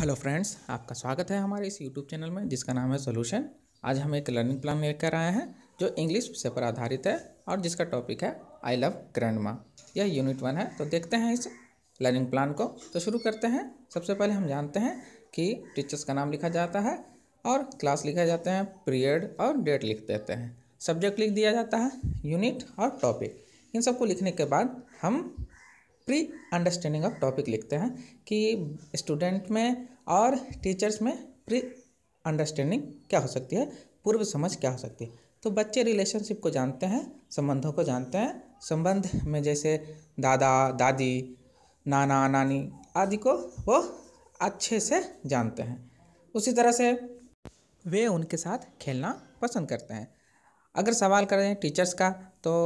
hello friends आपका स्वागत है हमारे इस यूट्यूब चैनल में जिसका नाम है सोल्यूशन आज हम एक लर्निंग प्लान लेकर आए हैं जो इंग्लिश विषय पर आधारित है और जिसका टॉपिक है आई लव ग्रैंड माँ यह यूनिट वन है तो देखते हैं इस लर्निंग प्लान को तो शुरू करते हैं सबसे पहले हम जानते हैं कि टीचर्स का नाम लिखा जाता है और क्लास लिखा जाते हैं पीरियड और डेट लिख देते हैं सब्जेक्ट लिख दिया जाता है यूनिट और टॉपिक इन सबको लिखने के बाद हम प्री अंडरस्टैंडिंग ऑफ टॉपिक लिखते हैं कि स्टूडेंट में और टीचर्स में प्री अंडरस्टैंडिंग क्या हो सकती है पूर्व समझ क्या हो सकती है तो बच्चे रिलेशनशिप को जानते हैं संबंधों को जानते हैं संबंध में जैसे दादा दादी नाना नानी आदि को वो अच्छे से जानते हैं उसी तरह से वे उनके साथ खेलना पसंद करते हैं अगर सवाल करें टीचर्स का तो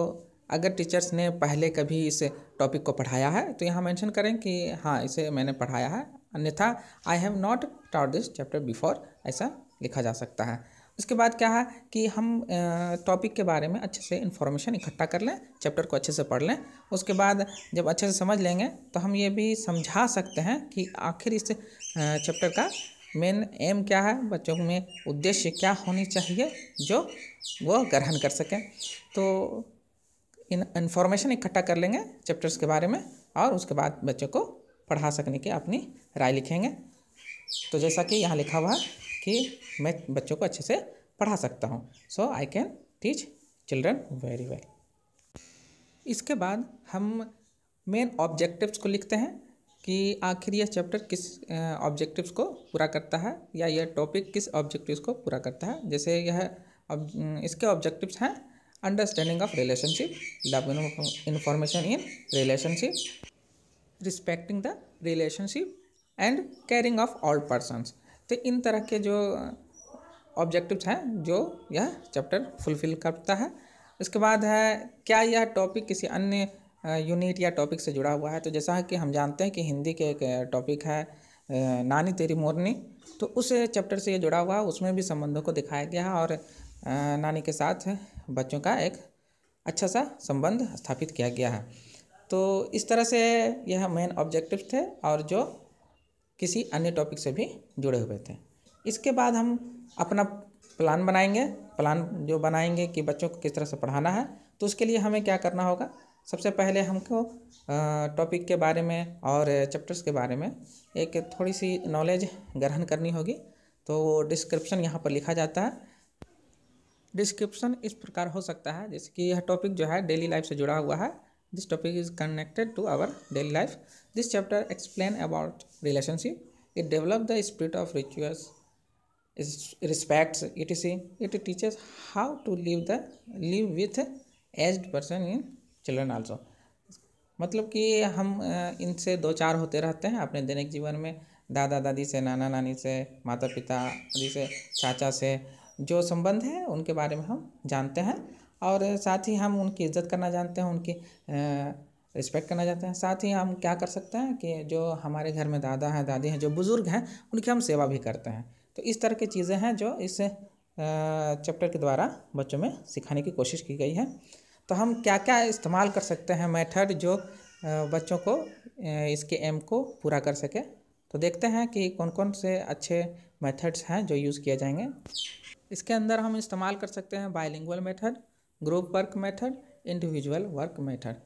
अगर टीचर्स ने पहले कभी इस टॉपिक को पढ़ाया है तो यहाँ मेंशन करें कि हाँ इसे मैंने पढ़ाया है अन्यथा I have not taught this chapter before ऐसा लिखा जा सकता है उसके बाद क्या है कि हम टॉपिक के बारे में अच्छे से इन्फॉर्मेशन इकट्ठा कर लें चैप्टर को अच्छे से पढ़ लें उसके बाद जब अच्छे से समझ लेंगे तो हम ये भी समझा सकते हैं कि आखिर इस चैप्टर का मेन एम क्या है बच्चों में उद्देश्य क्या होनी चाहिए जो वो ग्रहण कर सकें तो इन इन्फॉर्मेशन इकट्ठा कर लेंगे चैप्टर्स के बारे में और उसके बाद बच्चों को पढ़ा सकने की अपनी राय लिखेंगे तो जैसा कि यहाँ लिखा हुआ कि मैं बच्चों को अच्छे से पढ़ा सकता हूँ so I can teach children very well इसके बाद हम मेन ऑब्जेक्टिव्स को लिखते हैं कि आखिर यह चैप्टर किस ऑब्जेक्टिव्स को पूरा करता है या यह टॉपिक किस ऑब्जेक्टिव्स को पूरा करता है जैसे यह इसके ऑब्जेक्टिव्स हैं understanding of relationship development information information in relationship respecting the relationship and caring of all persons तो इन तरह के जो ऑब्जेक्टिव्स uh, हैं जो यह चैप्टर फुलफिल करता है उसके बाद है क्या यह टॉपिक किसी अन्य यूनिट uh, या टॉपिक से जुड़ा हुआ है तो जैसा कि हम जानते हैं कि हिंदी के एक टॉपिक uh, है नानी तेरी मोरनी तो उस चैप्टर से यह जुड़ा हुआ उसमें भी संबंधों को दिखाया गया है और नानी के साथ बच्चों का एक अच्छा सा संबंध स्थापित किया गया है तो इस तरह से यह मेन ऑब्जेक्टिव थे और जो किसी अन्य टॉपिक से भी जुड़े हुए थे इसके बाद हम अपना प्लान बनाएंगे प्लान जो बनाएंगे कि बच्चों को किस तरह से पढ़ाना है तो उसके लिए हमें क्या करना होगा सबसे पहले हमको टॉपिक के बारे में और चैप्टर्स के बारे में एक थोड़ी सी नॉलेज ग्रहण करनी होगी तो वो डिस्क्रिप्शन यहाँ पर लिखा जाता है डिस्क्रिप्शन इस प्रकार हो सकता है जैसे कि यह टॉपिक जो है डेली लाइफ से जुड़ा हुआ है this topic is connected to our daily life this chapter explain about relationship it develop the the of of respect it is it teachers how to live the live with as person in children also मतलब कि हम इनसे दो चार होते रहते हैं अपने दैनिक जीवन में दादा दादी से नाना नानी से माता पिता आदि से चाचा से जो संबंध है उनके बारे में हम जानते हैं और साथ ही हम उनकी इज्जत करना जानते हैं उनकी रिस्पेक्ट करना चाहते हैं साथ ही हम क्या कर सकते हैं कि जो हमारे घर में दादा हैं दादी हैं जो बुज़ुर्ग हैं उनकी हम सेवा भी करते हैं तो इस तरह की चीज़ें हैं जो इस चैप्टर के द्वारा बच्चों में सिखाने की कोशिश की गई है तो हम क्या क्या इस्तेमाल कर सकते हैं मेथड जो बच्चों को इसके एम को पूरा कर सके तो देखते हैं कि कौन कौन से अच्छे मेथड्स हैं जो यूज़ किए जाएंगे इसके अंदर हम इस्तेमाल कर सकते हैं bilingual method group work method individual work method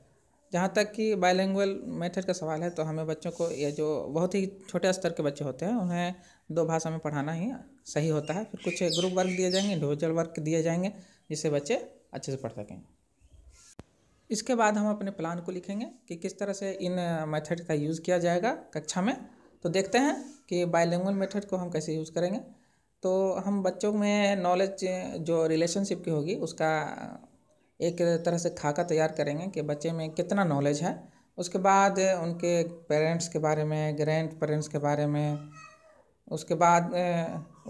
जहाँ तक कि बायलिंगुअल मेथड का सवाल है तो हमें बच्चों को ये जो बहुत ही छोटे स्तर के बच्चे होते हैं उन्हें दो भाषा में पढ़ाना ही सही होता है फिर कुछ ग्रुप वर्क दिए जाएंगे इंडिविजुअल वर्क दिए जाएंगे जिससे बच्चे अच्छे से पढ़ सकेंगे इसके बाद हम अपने प्लान को लिखेंगे कि किस तरह से इन मेथड का यूज़ किया जाएगा कक्षा में तो देखते हैं कि बायलिंगुअल मेथड को हम कैसे यूज़ करेंगे तो हम बच्चों में नॉलेज जो रिलेशनशिप की होगी उसका एक तरह से खाका तैयार करेंगे कि बच्चे में कितना नॉलेज है उसके बाद उनके पेरेंट्स के बारे में ग्रैंड पेरेंट्स के बारे में उसके बाद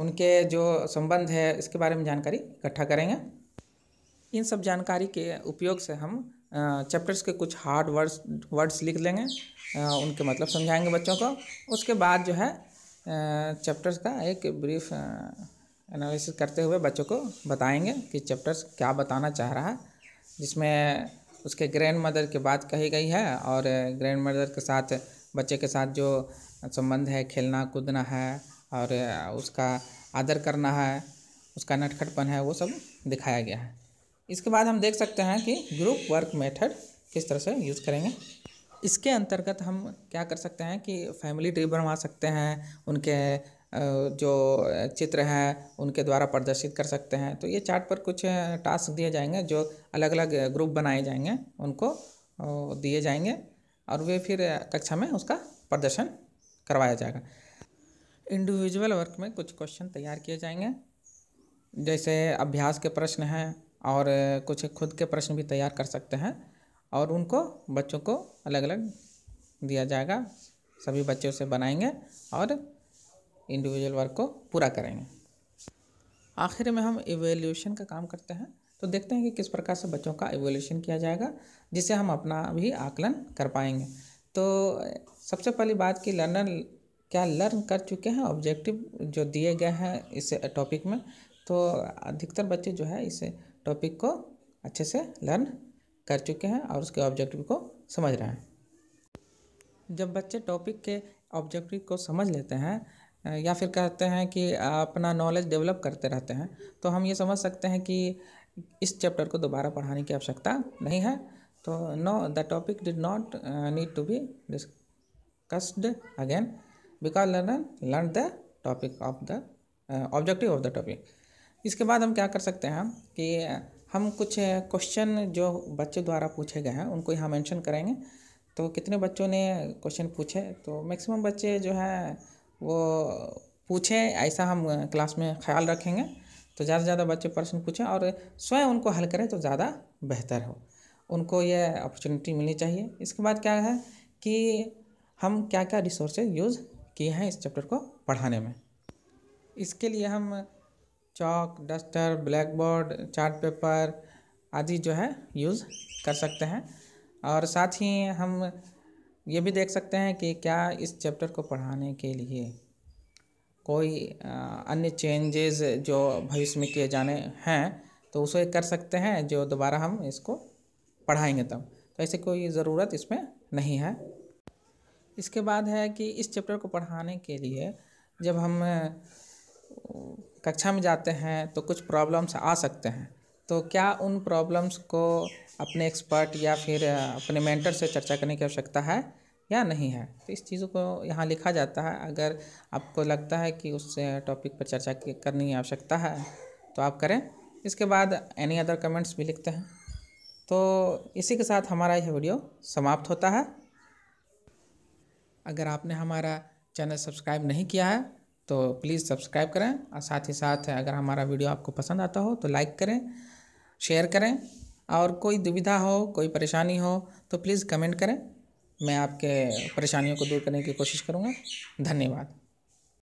उनके जो संबंध है इसके बारे में जानकारी इकट्ठा करेंगे इन सब जानकारी के उपयोग से हम चैप्टर्स के कुछ हार्ड वर्ड्स वर्ड्स लिख लेंगे उनके मतलब समझाएंगे बच्चों को उसके बाद जो है चैप्टर्स का एक ब्रीफ एनालिसिस करते हुए बच्चों को बताएंगे कि चैप्टर्स क्या बताना चाह रहा है जिसमें उसके ग्रैंड मदर की बात कही गई है और ग्रैंड मदर के साथ बच्चे के साथ जो संबंध है खेलना कूदना है और उसका आदर करना है उसका नटखटपन है वो सब दिखाया गया है इसके बाद हम देख सकते हैं कि ग्रुप वर्क मेथड किस तरह से यूज़ करेंगे इसके अंतर्गत हम क्या कर सकते हैं कि फैमिली ट्री बनवा सकते हैं उनके जो चित्र हैं उनके द्वारा प्रदर्शित कर सकते हैं तो ये चार्ट पर कुछ टास्क दिए जाएंगे जो अलग अलग ग्रुप बनाए जाएंगे उनको दिए जाएंगे और वे फिर कक्षा में उसका प्रदर्शन करवाया जाएगा इंडिविजुअल वर्क में कुछ क्वेश्चन तैयार किए जाएंगे जैसे अभ्यास के प्रश्न हैं और कुछ खुद के प्रश्न भी तैयार कर सकते हैं और उनको बच्चों को अलग अलग दिया जाएगा सभी बच्चों से बनाएंगे और इंडिविजुअल वर्क को पूरा करेंगे आखिर में हम इवेल्यूशन का काम करते हैं तो देखते हैं कि किस प्रकार से बच्चों का इवेल्यूशन किया जाएगा जिसे हम अपना भी आकलन कर पाएंगे तो सबसे पहली बात कि लर्नर क्या लर्न कर चुके हैं ऑब्जेक्टिव जो दिए गए हैं इस टॉपिक में तो अधिकतर बच्चे जो है इस टॉपिक को अच्छे से लर्न कर चुके हैं और उसके ऑब्जेक्टिव को समझ रहे हैं जब बच्चे टॉपिक के ऑब्जेक्टिव को समझ लेते हैं या फिर कहते हैं कि अपना नॉलेज डेवलप करते रहते हैं तो हम ये समझ सकते हैं कि इस चैप्टर को दोबारा पढ़ाने की आवश्यकता नहीं है तो no the topic did not need to be discussed again because learner learn the topic of the objective of the topic इसके बाद हम क्या कर सकते हैं कि हम कुछ क्वेश्चन जो बच्चों द्वारा पूछे गए हैं उनको यहाँ मेंशन करेंगे तो कितने बच्चों ने क्वेश्चन पूछे तो मैक्सिमम बच्चे जो है वो पूछे ऐसा हम क्लास में ख्याल रखेंगे तो ज़्यादा से ज़्यादा बच्चे प्रश्न पूछें और स्वयं उनको हल करें तो ज़्यादा बेहतर हो उनको ये अपॉर्चुनिटी मिलनी चाहिए इसके बाद क्या है कि हम क्या क्या रिसोर्सेज यूज़ किए हैं इस चैप्टर को पढ़ाने में इसके लिए हम chalk duster black board chart paper आदि जो है यूज़ कर सकते हैं और साथ ही हम ये भी देख सकते हैं कि क्या इस चैप्टर को पढ़ाने के लिए कोई अन्य चेंजेस जो भविष्य में किए जाने हैं तो उसे कर सकते हैं जो दोबारा हम इसको पढ़ाएंगे तब तो ऐसे कोई ज़रूरत इसमें नहीं है इसके बाद है कि इस चैप्टर को पढ़ाने के लिए जब हम कक्षा में जाते हैं तो कुछ प्रॉब्लम्स आ सकते हैं तो क्या उन प्रॉब्लम्स को अपने एक्सपर्ट या फिर अपने मेंटर से चर्चा करने की आवश्यकता है या नहीं है तो इस चीज़ों को यहाँ लिखा जाता है अगर आपको लगता है कि उस टॉपिक पर चर्चा करने की आवश्यकता है तो आप करें इसके बाद एनी अदर कमेंट्स भी लिखते हैं तो इसी के साथ हमारा यह वीडियो समाप्त होता है अगर आपने हमारा चैनल सब्सक्राइब नहीं किया है तो प्लीज़ सब्सक्राइब करें और साथ ही साथ अगर हमारा वीडियो आपको पसंद आता हो तो लाइक करें शेयर करें और कोई दुविधा हो कोई परेशानी हो तो प्लीज़ कमेंट करें मैं आपके परेशानियों को दूर करने की कोशिश करूँगा धन्यवाद